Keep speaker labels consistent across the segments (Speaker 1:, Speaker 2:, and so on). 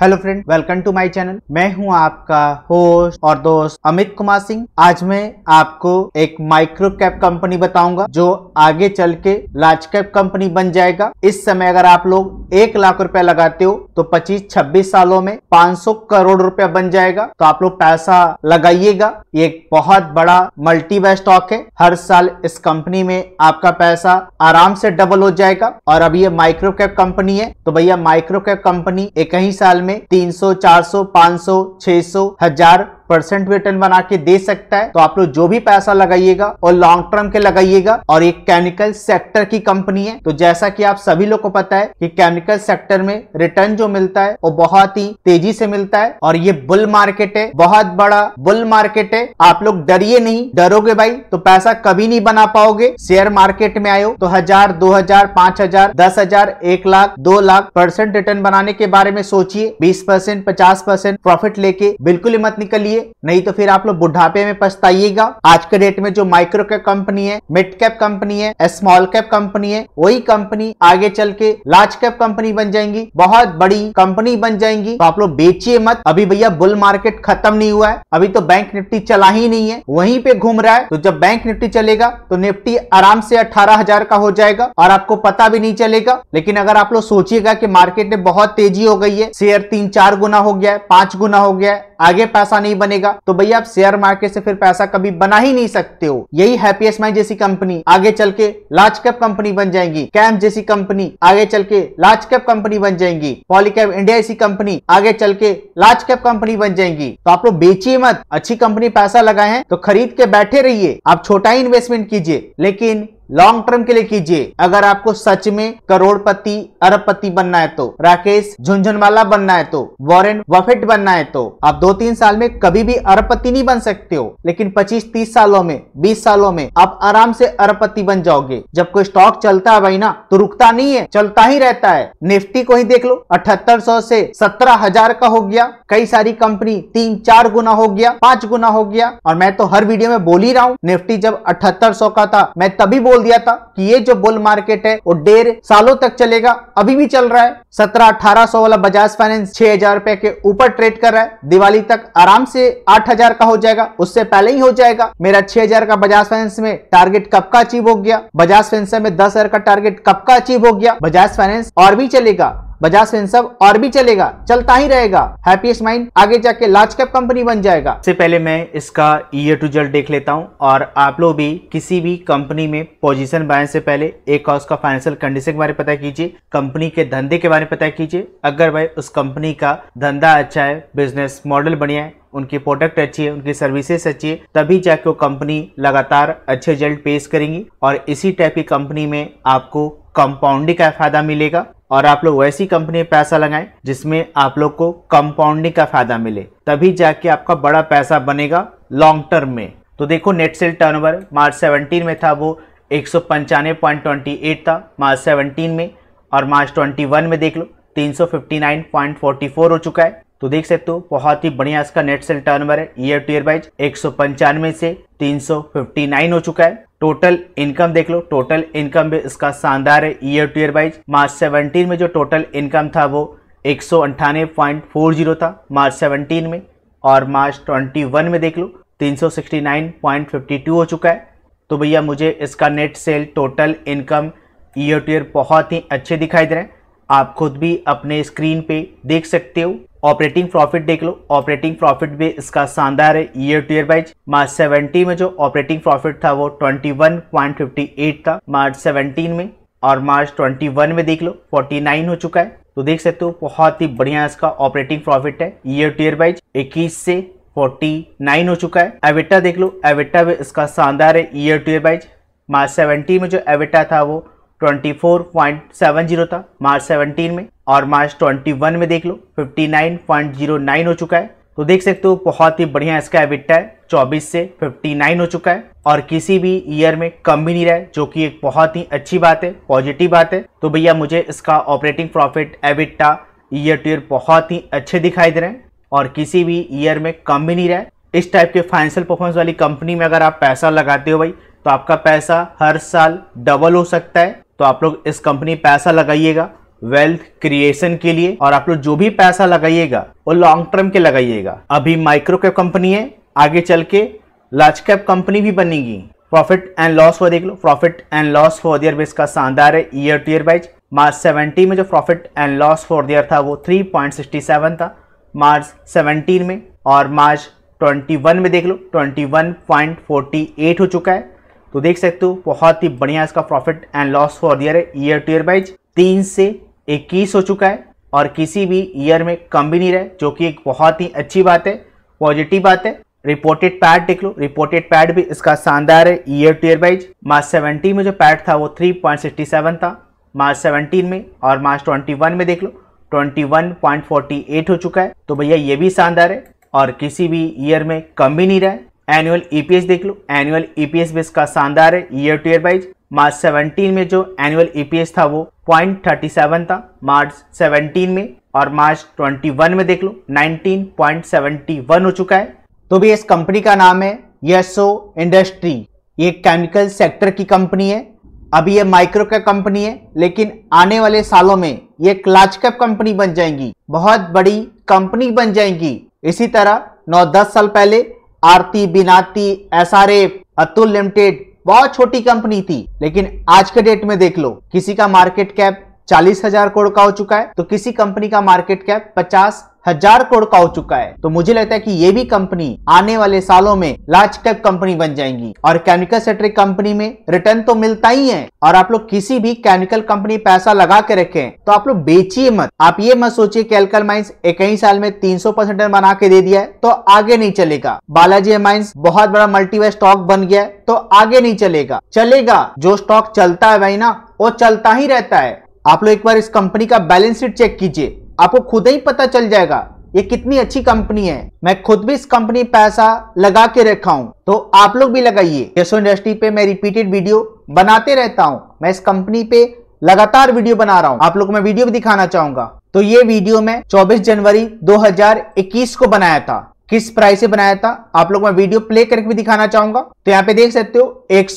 Speaker 1: hello friend welcome to my channel मैं हूं आपका होस्ट और दोस्त अमित कुमार सिंह आज मैं आपको एक माइक्रो कैप कंपनी बताऊंगा जो आगे चल के लार्ज कैप कंपनी बन जाएगा इस समय अगर आप लोग एक लाख रुपया लगाते हो तो 25-26 सालों में 500 करोड़ रुपया बन जाएगा तो आप लोग पैसा लगाइएगा ये एक बहुत बड़ा मल्टी स्टॉक है हर साल इस कंपनी में आपका पैसा आराम से डबल हो जाएगा और अब ये माइक्रो कैप कंपनी है तो भैया माइक्रो कैप कंपनी एक ही साल में 300, 400, 500, 600, हजार परसेंट रिटर्न बना के दे सकता है तो आप लोग जो भी पैसा लगाइएगा और लॉन्ग टर्म के लगाइएगा और एक केमिकल सेक्टर की कंपनी है तो जैसा कि आप सभी लोग को पता है कि केमिकल सेक्टर में रिटर्न जो मिलता है वो बहुत ही तेजी से मिलता है और ये बुल मार्केट है बहुत बड़ा बुल मार्केट है आप लोग डरिए नहीं डरोगे भाई तो पैसा कभी नहीं बना पाओगे शेयर मार्केट में आयो तो हजार दो हजार पांच हजार दस हजार एक लाख दो लाख परसेंट रिटर्न बनाने के बारे में सोचिए बीस परसेंट पचास परसेंट प्रॉफिट लेके बिल्कुल ही मत निकलिए चाहिए नहीं तो फिर आप लोग बुढ़ापे में पछताइएगा आज के डेट में जो माइक्रो कैप कंपनी है मिड कैप कंपनी है स्मॉल कैप कंपनी है वही कंपनी आगे चल के लार्ज कैप कंपनी बन जाएंगी बहुत बड़ी कंपनी बन जाएंगी तो आप लोग बेचिए मत अभी भैया बुल मार्केट खत्म नहीं हुआ है अभी तो बैंक निफ्टी चला ही नहीं है वहीं पे घूम रहा है तो जब बैंक निफ्टी चलेगा तो निफ्टी आराम से अठारह हजार का हो जाएगा और आपको पता भी नहीं चलेगा लेकिन अगर आप लोग सोचिएगा कि मार्केट में बहुत तेजी हो गई है शेयर तीन चार गुना हो गया है पांच गुना हो गया है आगे पैसा नहीं बनेगा तो भैया आप शेयर मार्केट से फिर पैसा कभी बना ही नहीं सकते हो यही हैप्पीएस माइंड जैसी कंपनी आगे चल के लार्ज कैप कंपनी बन जाएंगी कैम्प जैसी कंपनी आगे चल के लार्ज कैप कंपनी बन जाएंगी पॉलीकैप इंडिया जैसी कंपनी आगे चल के लार्ज कैप कंपनी बन जाएंगी तो आप लोग बेचिए मत अच्छी कंपनी पैसा लगाए हैं तो खरीद के बैठे रहिए आप छोटा ही इन्वेस्टमेंट कीजिए लेकिन लॉन्ग टर्म के लिए कीजिए अगर आपको सच में करोड़पति अरबपति बनना है तो राकेश झुंझुनवाला बनना है तो वॉरेन वफेट बनना है तो आप दो तीन साल में कभी भी अरबपति नहीं बन सकते हो लेकिन 25-30 सालों में 20 सालों में आप आराम से अरबपति बन जाओगे जब कोई स्टॉक चलता है भाई ना तो रुकता नहीं है चलता ही रहता है निफ्टी को ही देख लो अठहत्तर सौ से सत्रह हजार का हो गया कई सारी कंपनी तीन चार गुना हो गया पांच गुना हो गया और मैं तो हर वीडियो में बोल ही रहा हूँ निफ्टी जब अठहत्तर का था मैं तभी बोल बोल दिया था कि ये जो बुल मार्केट है वो डेढ़ सालों तक चलेगा अभी भी चल रहा है सत्रह अठारह सौ वाला बजाज फाइनेंस छह हजार रुपए के ऊपर ट्रेड कर रहा है दिवाली तक आराम से आठ हजार का हो जाएगा उससे पहले ही हो जाएगा मेरा छह हजार का बजाज फाइनेंस में टारगेट कब का अचीव हो गया बजाज फाइनेंस में दस हजार का टारगेट कब का अचीव हो गया बजाज फाइनेंस और भी चलेगा बजाज सेंसर और भी चलेगा चलता ही रहेगा हैप्पीएस्ट माइंड आगे जाके लार्ज कैप कंपनी बन जाएगा इससे पहले मैं इसका ईयर टू जल्ट देख लेता हूँ और आप लोग भी किसी भी कंपनी में पोजीशन बनाने से पहले एक और उसका फाइनेंशियल कंडीशन के बारे में पता कीजिए कंपनी के धंधे के बारे में पता कीजिए अगर भाई उस कंपनी का धंधा अच्छा है बिजनेस मॉडल बढ़िया है उनकी प्रोडक्ट अच्छी है उनकी सर्विसेज अच्छी है तभी जाके वो कंपनी लगातार अच्छे रिजल्ट पेश करेंगी और इसी टाइप की कंपनी में आपको कंपाउंडिंग का फायदा मिलेगा और आप लोग वैसी कंपनी में पैसा लगाएं जिसमें आप लोग को कंपाउंडिंग का फायदा मिले तभी जाके आपका बड़ा पैसा बनेगा लॉन्ग टर्म में तो देखो नेट सेल टर्नओवर मार्च 17 में था वो एक था मार्च 17 में और मार्च 21 में देख लो 359.44 हो चुका है तो देख सकते हो बहुत ही बढ़िया इसका नेट सेल टर्नओवर है ईयर टू ईयर वाइज एक से 359 हो चुका है टोटल इनकम देख लो टोटल इनकम भी इसका शानदार है year to year wise March 17 में जो टोटल इनकम था वो एक था मार्च 17 में और मार्च 21 में देख लो 369.52 हो चुका है तो भैया मुझे इसका net sale total income year to year बहुत ही अच्छे दिखाई दे रहे हैं आप खुद भी अपने स्क्रीन पे देख सकते हो ऑपरेटिंग प्रॉफिट देख लो ऑपरेटिंग प्रॉफिट भी इसका शानदार है year to year wise March 17 में जो ऑपरेटिंग प्रॉफिट था वो 21.58 था मार्च 17 में और मार्च 21 में देख लो 49 हो चुका है तो देख सकते हो बहुत ही बढ़िया इसका ऑपरेटिंग प्रॉफिट है ईयर टू ईयर वाइज इक्कीस से 49 हो चुका है एविटा देख लो एविटा भी इसका शानदार है year to year wise March seventeen में जो एविटा था वो 24.70 था मार्च 17 में और मार्च 21 में देख लो 59.09 हो चुका है तो देख सकते हो बहुत ही बढ़िया इसका एविटा है 24 से 59 हो चुका है और किसी भी ईयर में कम भी नहीं रहा है जो कि एक बहुत ही अच्छी बात है पॉजिटिव बात है तो भैया मुझे इसका operating profit EBITDA year to year बहुत ही अच्छे दिखाई दे रहे हैं और किसी भी ईयर में कम भी नहीं रहा है इस टाइप के फाइनेंशियल परफॉर्मेंस वाली कंपनी में अगर आप पैसा लगाते हो भाई तो आपका पैसा हर साल डबल हो सकता है तो आप लोग इस कंपनी पैसा लगाइएगा वेल्थ क्रिएशन के लिए और आप लोग जो भी पैसा लगाइएगा वो लॉन्ग टर्म के लगाइएगा अभी माइक्रो कैप कंपनी है आगे चल के लार्ज कैप कंपनी भी बनेगी प्रॉफिट एंड लॉस वो देख लो profit and loss for the year base का शानदार है year to year wise March 70 में जो profit and loss for the year था वो सेवन था मार्च सेवनटीन में और मार्च ट्वेंटी वन में देख लो twenty one point forty eight हो चुका है तो देख सकते हो बहुत ही बढ़िया इसका profit and loss for the year है ईयर टू ईयर वाइज तीन से इक्कीस हो चुका है और किसी भी ईयर में कम भी नहीं रहे जो कि एक बहुत ही अच्छी बात है पॉजिटिव बात है रिपोर्टेड पैड देख लो रिपोर्टेड पैड भी इसका शानदार है year to year wise March seventeen में जो पैड था वो थ्री पॉइंट सिक्सटी सेवन था मार्च सेवनटीन में और मार्च ट्वेंटी वन में देख लो twenty one point forty eight हो चुका है तो भैया ये भी शानदार है और किसी भी ईयर में कम भी नहीं रहा है एनुअल ईपीएस देख लो एनुअल ईपीएस e भी इसका शानदार है year to year wise March 17 में जो एनुअल ईपीएस e था वो 0.37 था मार्च 17 में और मार्च 21 में देख लो 19.71 हो चुका है तो भी इस कंपनी का नाम है यसो इंडस्ट्री ये केमिकल सेक्टर की कंपनी है अभी ये माइक्रो कैप कंपनी है लेकिन आने वाले सालों में ये क्लाच कैप कंपनी बन जाएंगी बहुत बड़ी कंपनी बन जाएंगी इसी तरह 9-10 साल पहले आरती बिनाती एस अतुल लिमिटेड बहुत छोटी कंपनी थी लेकिन आज के डेट में देख लो किसी का मार्केट कैप चालीस हजार करोड़ का हो चुका है तो किसी कंपनी का मार्केट कैप पचास हजार करोड़ का हो चुका है तो मुझे लगता है कि ये भी कंपनी आने वाले सालों में लार्ज कैप कंपनी बन जाएंगी और केमिकल सेक्टर कंपनी में रिटर्न तो मिलता ही है और आप लोग किसी भी केमिकल कंपनी पैसा लगा के रखे तो आप लोग बेचिए मत आप ये मत सोचिए कि माइंस एक ही साल में तीन सौ परसेंट बना के दे दिया है तो आगे नहीं चलेगा बालाजी माइन्स बहुत बड़ा मल्टीवे स्टॉक बन गया है तो आगे नहीं चलेगा चलेगा जो स्टॉक चलता है भाई ना वो चलता ही रहता है आप लोग एक बार इस कंपनी का बैलेंस शीट चेक कीजिए आपको खुद ही पता चल जाएगा ये कितनी अच्छी कंपनी है मैं खुद भी इस कंपनी पैसा लगा के रखा हूँ तो आप लोग भी लगाइए यशो इंडस्ट्री पे मैं रिपीटेड वीडियो बनाते रहता हूँ मैं इस कंपनी पे लगातार वीडियो बना रहा हूँ आप लोग को मैं वीडियो भी दिखाना चाहूंगा तो ये वीडियो मैं 24 जनवरी 2021 को बनाया था किस प्राइस से बनाया था आप लोग मैं वीडियो प्ले करके भी दिखाना चाहूंगा तो यहाँ पे देख सकते हो एक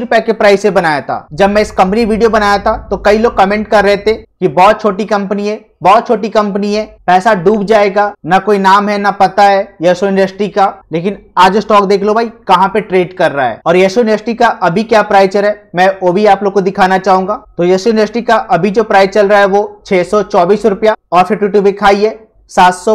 Speaker 1: रुपए के प्राइस से बनाया था जब मैं इस कंपनी वीडियो बनाया था तो कई लोग कमेंट कर रहे थे कि बहुत छोटी कंपनी है बहुत छोटी कंपनी है पैसा डूब जाएगा ना कोई नाम है ना पता है यशो इंडस्ट्री का लेकिन आज स्टॉक देख लो भाई कहाँ पे ट्रेड कर रहा है और यशो इंडस्ट्री का अभी क्या प्राइस चल रहा है मैं वो भी आप लोग को दिखाना चाहूंगा तो यशो इंडस्ट्री का अभी जो प्राइस चल रहा है वो छह सौ चौबीस रुपया और फिफ्टी टू बिक हाई है सात सौ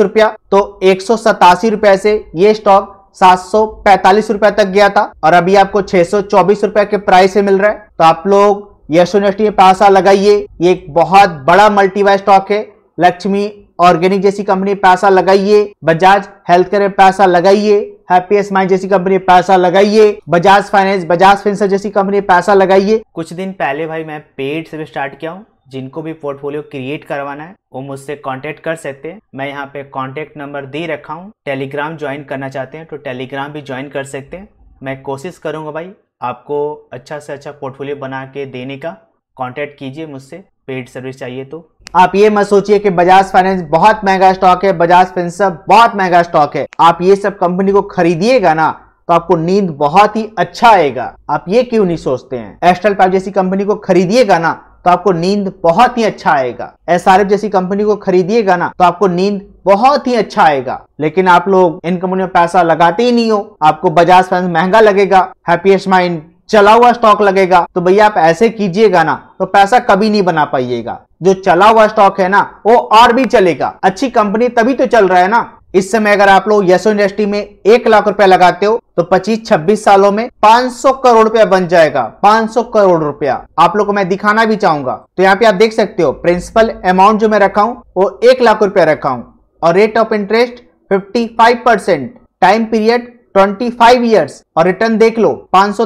Speaker 1: रुपया तो एक सौ सतासी रुपए से ये स्टॉक सात सौ रुपए तक गया था और अभी आपको छह सौ चौबीस रुपए के प्राइस से मिल रहा है तो आप लोग यशो इंडस्ट्री में पैसा लगाइए ये एक बहुत बड़ा मल्टीवाई स्टॉक है लक्ष्मी ऑर्गेनिक जैसी कंपनी पैसा लगाइए बजाज हेल्थ केयर में पैसा लगाइए हैप्पी स्माइल जैसी कंपनी पैसा लगाइए बजाज फाइनेंस बजाज फिंसर जैसी कंपनी पैसा लगाइए कुछ दिन पहले भाई मैं पेड से भी स्टार्ट किया हूँ जिनको भी पोर्टफोलियो क्रिएट करवाना है वो मुझसे कांटेक्ट कर सकते हैं मैं यहाँ पे कांटेक्ट नंबर दे रखा हूँ टेलीग्राम ज्वाइन करना चाहते हैं तो टेलीग्राम भी ज्वाइन कर सकते हैं मैं कोशिश करूँगा भाई आपको अच्छा से अच्छा पोर्टफोलियो बना के देने का कॉन्टेक्ट कीजिए मुझसे पेड सर्विस चाहिए तो आप ये मत सोचिए कि बजाज फाइनेंस बहुत महंगा स्टॉक है बजाज फिंसअप बहुत महंगा स्टॉक है आप ये सब कंपनी को खरीदिएगा ना तो आपको नींद बहुत ही अच्छा आएगा आप ये क्यों नहीं सोचते हैं एस्ट्रल पाइप जैसी कंपनी को खरीदिएगा ना तो आपको नींद बहुत ही अच्छा आएगा एस जैसी कंपनी को खरीदिएगा ना तो आपको नींद बहुत ही अच्छा आएगा लेकिन आप लोग इन कंपनी में पैसा लगाते ही नहीं हो आपको बजाज फाइनेंस महंगा लगेगा हैप्पीएस्ट माइंड चला हुआ स्टॉक लगेगा तो भैया आप ऐसे कीजिएगा ना तो पैसा कभी नहीं बना पाइएगा जो चला हुआ स्टॉक है ना वो और भी चलेगा अच्छी कंपनी तभी तो चल रहा है ना इस समय अगर आप लोग यशो इंडस्ट्री में एक लाख रुपया लगाते हो तो 25-26 सालों में 500 करोड़ रुपया बन जाएगा 500 करोड़ रुपया आप लोग को मैं दिखाना भी चाहूंगा तो यहाँ पे आप देख सकते हो प्रिंसिपल अमाउंट जो मैं रखा हूँ वो एक लाख रुपया रखा हूँ और rate of interest fifty percent time period 25 years और रिटर्न देख लो पांच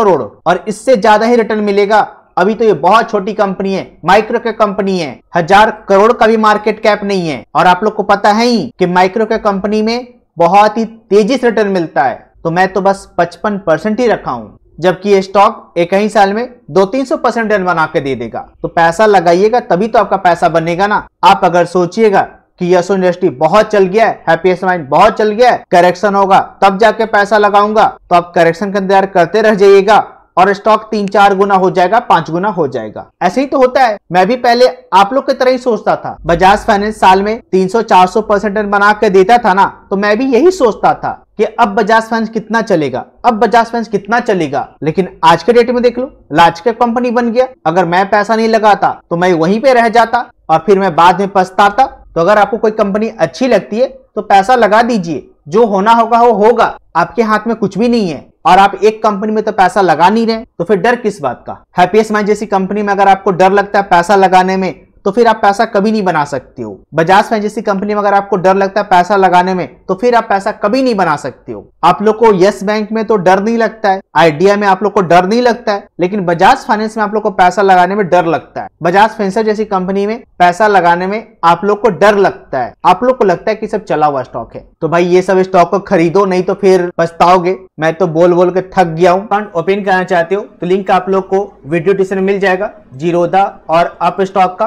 Speaker 1: करोड़ और इससे ज्यादा ही रिटर्न मिलेगा अभी तो ये बहुत छोटी कंपनी है माइक्रो के कंपनी है हजार करोड़ का भी मार्केट कैप नहीं है और आप लोग को पता है ही कि माइक्रो के कंपनी में बहुत ही तेजी से रिटर्न मिलता है तो मैं तो बस पचपन परसेंट ही रखा हूँ जबकि ये स्टॉक एक ही साल में दो तीन सौ परसेंट रिटर्न बना के दे देगा तो पैसा लगाइएगा तभी तो आपका पैसा बनेगा ना आप अगर सोचिएगा कि यसो इंडस्ट्री बहुत चल गया है माइंड बहुत चल गया है करेक्शन होगा तब जाके पैसा लगाऊंगा तो आप करेक्शन का इंतजार करते रह जाइएगा और स्टॉक तीन चार गुना हो जाएगा पांच गुना हो जाएगा ऐसे ही तो होता है मैं भी पहले आप लोग की तरह ही सोचता था बजाज फाइनेंस साल में 300-400 परसेंट बना के देता था ना तो मैं भी यही सोचता था कि अब बजाज फाइनेंस कितना चलेगा अब बजाज फाइनेंस कितना चलेगा लेकिन आज के डेट में देख लो लार्ज कैप कंपनी बन गया अगर मैं पैसा नहीं लगाता तो मैं वहीं पे रह जाता और फिर मैं बाद में पछताता तो अगर आपको कोई कंपनी अच्छी लगती है तो पैसा लगा दीजिए जो होना होगा वो होगा आपके हाथ में कुछ भी नहीं है और आप एक कंपनी में तो पैसा लगा नहीं रहे तो फिर डर किस बात का हैप्पीएस्ट माइंड जैसी कंपनी में अगर आपको डर लगता है पैसा लगाने में तो फिर आप पैसा कभी नहीं बना सकते हो बजाज फाइन जैसी कंपनी में अगर आपको डर लगता है पैसा लगाने में तो फिर आप पैसा कभी नहीं बना सकते हो आप लोग को यस बैंक में तो डर नहीं लगता है आइडिया में आप लोग को डर नहीं लगता है लेकिन बजाज फाइनेंस में आप लोग को पैसा लगाने में डर लगता है बजाज फेंसर जैसी कंपनी में पैसा लगाने में आप लोग को डर लगता है आप लोग को लगता है कि सब चला हुआ स्टॉक है तो भाई ये सब स्टॉक को खरीदो नहीं तो फिर पछताओगे मैं तो बोल बोल के थक गया हूँ अकाउंट ओपन करना चाहते हो तो लिंक आप लोग को वीडियो डिस्क्रिप्शन मिल जाएगा जीरोदा और अप स्टॉक का